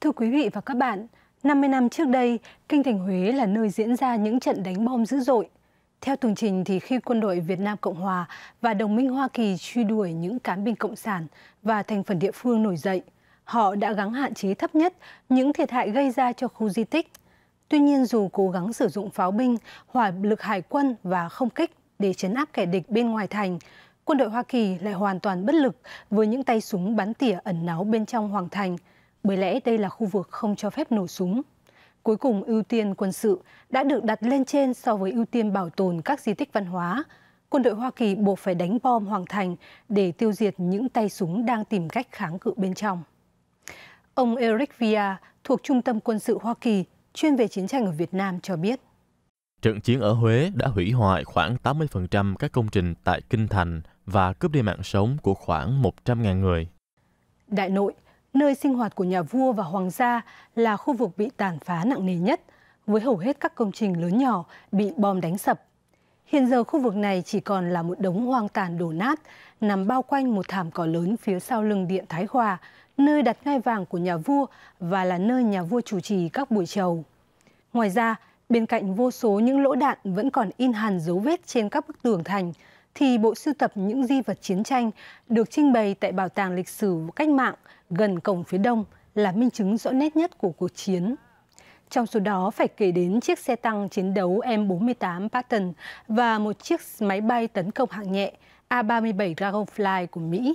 Thưa quý vị và các bạn, 50 năm trước đây, Kinh thành Huế là nơi diễn ra những trận đánh bom dữ dội. Theo tường trình thì khi quân đội Việt Nam Cộng Hòa và đồng minh Hoa Kỳ truy đuổi những cán binh Cộng sản và thành phần địa phương nổi dậy, họ đã gắng hạn chế thấp nhất những thiệt hại gây ra cho khu di tích. Tuy nhiên dù cố gắng sử dụng pháo binh, hỏa lực hải quân và không kích để chấn áp kẻ địch bên ngoài thành, quân đội Hoa Kỳ lại hoàn toàn bất lực với những tay súng bắn tỉa ẩn náu bên trong hoàng thành – bởi lẽ đây là khu vực không cho phép nổ súng. Cuối cùng, ưu tiên quân sự đã được đặt lên trên so với ưu tiên bảo tồn các di tích văn hóa. Quân đội Hoa Kỳ buộc phải đánh bom Hoàng Thành để tiêu diệt những tay súng đang tìm cách kháng cự bên trong. Ông Eric Via thuộc Trung tâm Quân sự Hoa Kỳ chuyên về chiến tranh ở Việt Nam cho biết. Trận chiến ở Huế đã hủy hoại khoảng 80% các công trình tại Kinh Thành và cướp đi mạng sống của khoảng 100.000 người. Đại nội, nơi sinh hoạt của nhà vua và hoàng gia là khu vực bị tàn phá nặng nề nhất, với hầu hết các công trình lớn nhỏ bị bom đánh sập. Hiện giờ khu vực này chỉ còn là một đống hoang tàn đổ nát, nằm bao quanh một thảm cỏ lớn phía sau lưng điện Thái Hòa, nơi đặt ngai vàng của nhà vua và là nơi nhà vua chủ trì các buổi chầu. Ngoài ra, bên cạnh vô số những lỗ đạn vẫn còn in hằn dấu vết trên các bức tường thành, thì bộ sưu tập những di vật chiến tranh được trưng bày tại Bảo tàng Lịch sử Cách mạng gần cổng phía đông là minh chứng rõ nét nhất của cuộc chiến. Trong số đó phải kể đến chiếc xe tăng chiến đấu M48 Patton và một chiếc máy bay tấn công hạng nhẹ A-37 Dragonfly của Mỹ.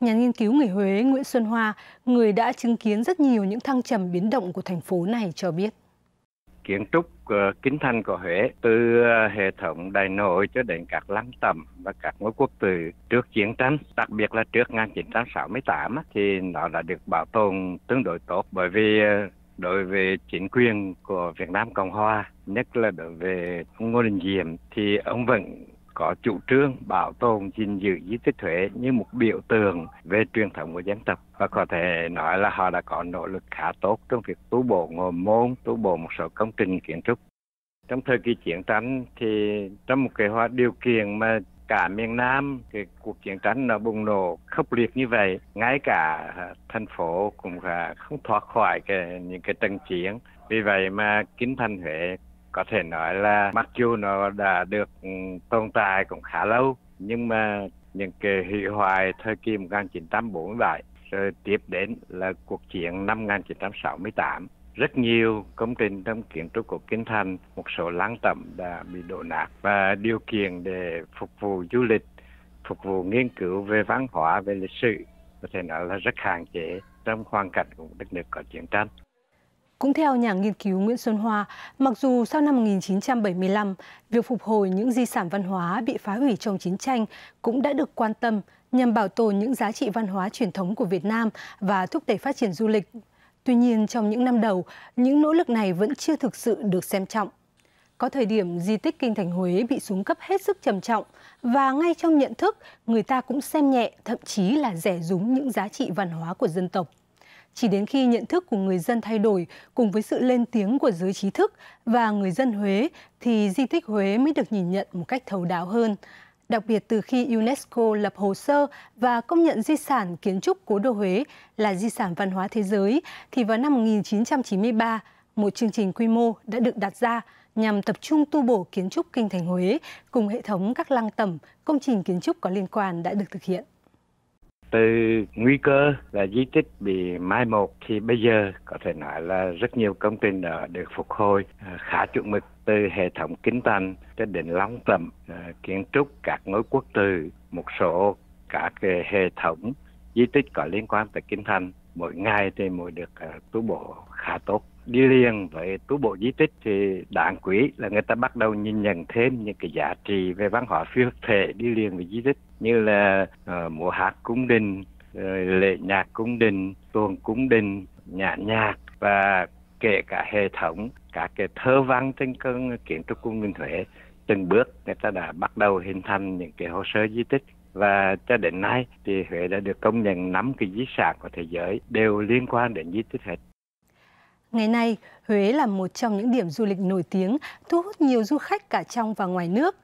Nhà nghiên cứu người Huế Nguyễn Xuân Hoa, người đã chứng kiến rất nhiều những thăng trầm biến động của thành phố này cho biết kiến trúc ờ, kinh thành của Huế từ ờ, hệ thống đại nội cho đến các lăng tẩm và các ngôi quốc tử trước chiến tranh, đặc biệt là trước 1968 thì nó đã được bảo tồn tương đối tốt bởi vì ờ, đối với chính quyền của Việt Nam Cộng Hòa, nhất là đối với ông Ngô Đình Diệm thì ông vẫn có chủ trương bảo tồn gìn giữ di tích Huế như một biểu tượng về truyền thống của dân tộc và có thể nói là họ đã có nỗ lực khá tốt trong việc tu bổ ngôi môn, tu bổ một số công trình kiến trúc. Trong thời kỳ chiến tranh thì trong một cái hóa điều kiện mà cả miền Nam cái cuộc chiến tranh nó bùng nổ khốc liệt như vậy, ngay cả thành phố cũng là không thoát khỏi cái những cái trận chiến. Vì vậy mà kinh thành Huế có thể nói là mặc dù nó đã được ừ, tồn tại cũng khá lâu nhưng mà những cái hủy hoại thời kỳ 1947 rồi tiếp đến là cuộc chiến năm 1968 rất nhiều công trình trong kiến trúc của Kinh Thành, một số lăng tẩm đã bị đổ nát và điều kiện để phục vụ du lịch, phục vụ nghiên cứu về văn hóa, về lịch sử có thể nói là rất hạn chế trong hoàn cảnh của đất nước có chiến tranh. Cũng theo nhà nghiên cứu Nguyễn Xuân Hoa, mặc dù sau năm 1975, việc phục hồi những di sản văn hóa bị phá hủy trong chiến tranh cũng đã được quan tâm nhằm bảo tồn những giá trị văn hóa truyền thống của Việt Nam và thúc đẩy phát triển du lịch. Tuy nhiên, trong những năm đầu, những nỗ lực này vẫn chưa thực sự được xem trọng. Có thời điểm di tích Kinh Thành Huế bị xuống cấp hết sức trầm trọng và ngay trong nhận thức, người ta cũng xem nhẹ, thậm chí là rẻ rúng những giá trị văn hóa của dân tộc. Chỉ đến khi nhận thức của người dân thay đổi cùng với sự lên tiếng của giới trí thức và người dân Huế thì di tích Huế mới được nhìn nhận một cách thấu đáo hơn. Đặc biệt từ khi UNESCO lập hồ sơ và công nhận di sản kiến trúc cố đô Huế là di sản văn hóa thế giới thì vào năm 1993, một chương trình quy mô đã được đặt ra nhằm tập trung tu bổ kiến trúc kinh thành Huế cùng hệ thống các lăng tẩm, công trình kiến trúc có liên quan đã được thực hiện từ nguy cơ là di tích bị mai một thì bây giờ có thể nói là rất nhiều công trình đã được phục hồi à, khá chuẩn mực từ hệ thống kinh thành cho đến long tầm à, kiến trúc các ngôi quốc từ một số các hệ thống di tích có liên quan tới kinh thành mỗi ngày thì mỗi được ờ, tu bổ khá tốt đi liền với tu bổ di tích thì đáng quý là người ta bắt đầu nhìn nhận thêm những cái giá trị về văn hóa phi vật thể đi liền với di tích như là uh, múa hát cung đình ờ, lễ nhạc cung đình tuồng cung đình nhã nhạc và kể cả hệ thống các cái thơ văn trên cơn kiến trúc cung đình huế từng bước người ta đã bắt đầu hình thành những cái hồ sơ di tích và cho đến nay thì Huế đã được công nhận năm cái di sản của thế giới đều liên quan đến di tích hết. Ngày nay, Huế là một trong những điểm du lịch nổi tiếng, thu hút nhiều du khách cả trong và ngoài nước.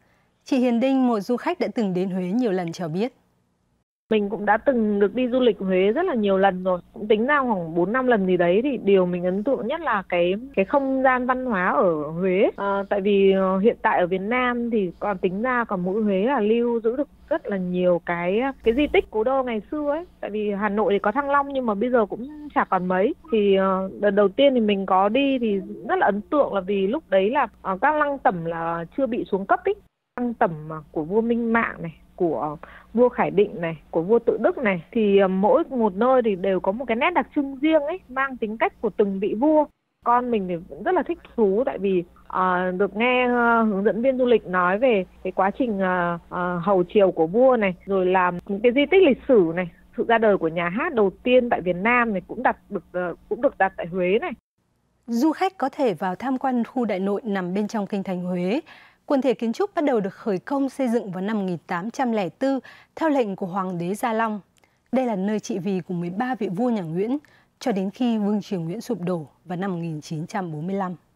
Chị Hiền Đinh, một du khách đã từng đến Huế nhiều lần cho biết. Mình cũng đã từng được đi du lịch Huế rất là nhiều lần rồi, cũng tính ra khoảng 4 năm lần gì đấy thì điều mình ấn tượng nhất là cái cái không gian văn hóa ở Huế. À, tại vì hiện tại ở Việt Nam thì còn tính ra còn mỗi Huế là lưu giữ được rất là nhiều cái cái di tích cố đô ngày xưa ấy tại vì Hà Nội thì có Thăng Long nhưng mà bây giờ cũng chả còn mấy thì ờ, đợt đầu tiên thì mình có đi thì rất là ấn tượng là vì lúc đấy là ờ, các lăng tẩm là chưa bị xuống cấp ấy lăng tẩm ờ, của vua Minh Mạng này của vua Khải Định này, của vua Tự Đức này thì mỗi một nơi thì đều có một cái nét đặc trưng riêng ấy, mang tính cách của từng vị vua. Con mình thì rất là thích thú tại vì à, được nghe ờ, hướng dẫn viên du lịch nói về cái quá trình à, à, hầu triều của vua này rồi làm những cái di tích lịch sử này sự ra đời của nhà hát đầu tiên tại Việt Nam này cũng đặt được cũng được đặt tại Huế này du khách có thể vào tham quan khu đại nội nằm bên trong kinh thành Huế quần thể kiến trúc bắt đầu được khởi công xây dựng vào năm 1804 theo lệnh của Hoàng đế Gia Long. Đây là nơi trị vì của 13 vị vua nhà Nguyễn cho đến khi Vương triều Nguyễn sụp đổ vào năm 1945.